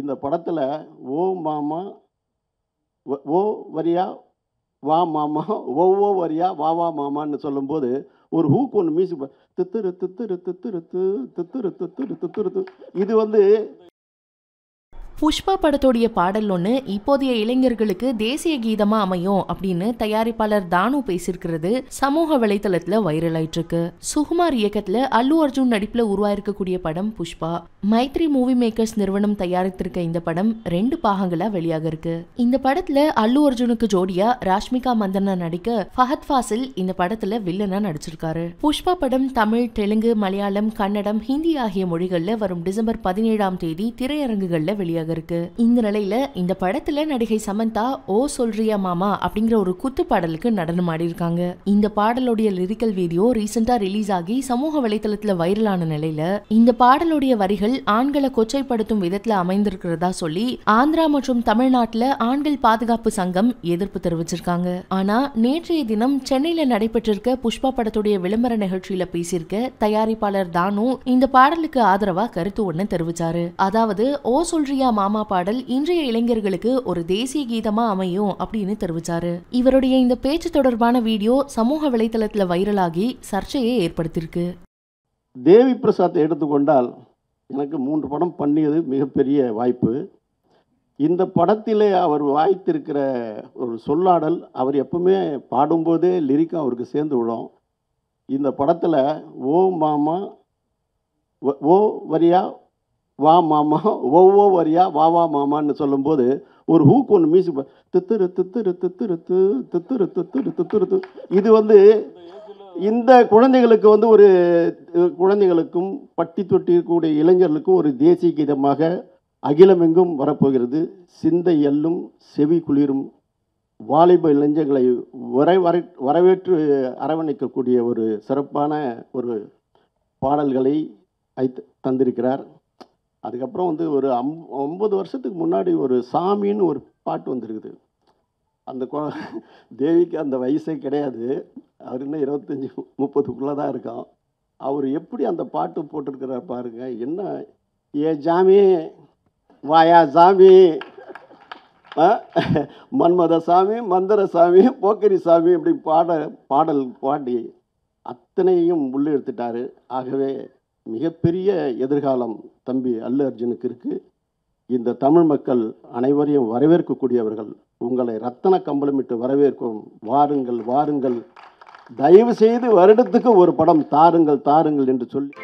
இந்த படத்தில் ஓ மாமா ஓ வரியா வா மாமா ஒவ்வொ வரியா வா வா மாமான்னு சொல்லும்போது ஒரு ஹூக் ஒன்று மியூசிக் தித்துரு தித்துரு தித்துரு தித்துரு தித்துரு தித்துரு இது வந்து புஷ்பா படத்தோடைய பாடல் ஒன்று இப்போதைய இளைஞர்களுக்கு தேசிய கீதமா அமையும் அப்படின்னு தயாரிப்பாளர் தானு பேசியிருக்கிறது சமூக வலைதளத்துல வைரல் ஆயிட்டு இருக்கு சுகுமார் இயக்கத்துல அல்லு அர்ஜுன் நடிப்புல உருவாயிருக்கக்கூடிய படம் புஷ்பா மைத்ரி மூவி மேக்கர்ஸ் நிறுவனம் தயாரித்திருக்க இந்த படம் ரெண்டு பாகங்களா வெளியாக இருக்கு இந்த படத்துல அல்லு அர்ஜுனுக்கு ஜோடியா ராஷ்மிகா மந்தனா நடிக்க ஃபஹத் ஃபாசில் இந்த படத்துல வில்லனா நடிச்சிருக்காரு புஷ்பா படம் தமிழ் தெலுங்கு மலையாளம் கன்னடம் ஹிந்தி ஆகிய மொழிகள்ல வரும் டிசம்பர் பதினேழாம் தேதி திரையரங்குகள்ல வெளியாக இருக்கு இந்த நிலையில இந்த படத்துல நடிகை சமந்தா ஓ சொல்றியா மாமா அப்படிங்கிற ஒரு குத்து பாடலுக்கு நடனம் ஆடிருக்காங்க இந்த பாடலுடைய லிரிக்கல் வீடியோ ரீசெண்டா ரிலீஸ் ஆகி சமூக வலைதளத்துல வைரலான நிலையில இந்த பாடலுடைய வரிகள் ஆண்களை கொச்சைப்படுத்தும் விதத்துல அமைந்திருக்கிறதா சொல்லி ஆந்திரா மற்றும் தமிழ்நாட்டுல ஆண்கள் பாதுகாப்பு சங்கம் எதிர்ப்பு தெரிவிச்சிருக்காங்க ஆனா நேற்றைய தினம் சென்னையில நடைபெற்றிருக்க புஷ்பா படத்துடைய விளம்பர நிகழ்ச்சியில பேசியிருக்க தயாரிப்பாளர் தானு இந்த பாடலுக்கு ஆதரவா கருத்து ஒண்ணு தெரிவிச்சாரு அதாவது ஓ சொல்றியா மாமா பாடல் இன்றைய இளைஞர்களுக்கு ஒரு தேசிய கீதமா அமையும் அப்படின்னு தெரிவிச்சாரு இவருடைய இந்த பேச்சு தொடர்பான வீடியோ சமூக வலைதளத்துல வைரலாகி சர்ச்சையை ஏற்படுத்தியிருக்கு தேவி பிரசாத் எடுத்துக்கொண்டால் எனக்கு மூன்று படம் பண்ணியது மிகப்பெரிய வாய்ப்பு இந்த படத்திலே அவர் வாய்த்திருக்கிற ஒரு சொல்லாடல் அவர் எப்பவுமே பாடும்போதே லிரிக்கும் அவருக்கு சேர்ந்து விடும் இந்த படத்தில் ஓ மாமா ஓ வரியா வா மாமா ஒவ்வொ வரியா வா வா மாமான்னு சொல்லும்போது ஒரு ஹூக் ஒன்று மியூசிக் தித்துரு தித்துரு தித்துரு தித்துரு தித்துரு தித்துரு இது வந்து இந்த குழந்தைகளுக்கு வந்து ஒரு குழந்தைகளுக்கும் பட்டி தொட்டி இருக்கக்கூடிய இளைஞர்களுக்கும் ஒரு தேசிய கீதமாக அகிலமெங்கும் வரப்போகிறது சிந்தை எல்லும் செவி குளிரும் வாலிப இளைஞர்களை வரை வரை வரவேற்று அரவணைக்கக்கூடிய ஒரு சிறப்பான ஒரு பாடல்களை ஐ தந்திருக்கிறார் அதுக்கப்புறம் வந்து ஒரு அம் ஒம்பது வருஷத்துக்கு முன்னாடி ஒரு சாமின்னு ஒரு பாட்டு வந்திருக்குது அந்த கோ தேவிக்கு அந்த வயசே கிடையாது அவர் இன்னும் இருபத்தஞ்சி முப்பதுக்குள்ளே தான் இருக்கோம் அவர் எப்படி அந்த பாட்டு போட்டிருக்கிறார் பாருங்க என்ன ஏ ஜாமி வாயா சாமி மன்மத சாமி மந்திர சாமி போக்கரி சாமி இப்படி பாட பாடல் பாடி அத்தனையும் உள்ளே எடுத்துட்டார் ஆகவே மிகப்பெரிய எதிர்காலம் தம்பி அல்லு அர்ஜுனுக்கு இருக்குது இந்த தமிழ் மக்கள் அனைவரையும் வரவேற்கக்கூடியவர்கள் உங்களை ரத்தன கம்பளமிட்டு வரவேற்கும் வாருங்கள் வாருங்கள் தயவு செய்து வருடத்துக்கு ஒரு படம் தாருங்கள் தாருங்கள் என்று சொல்லி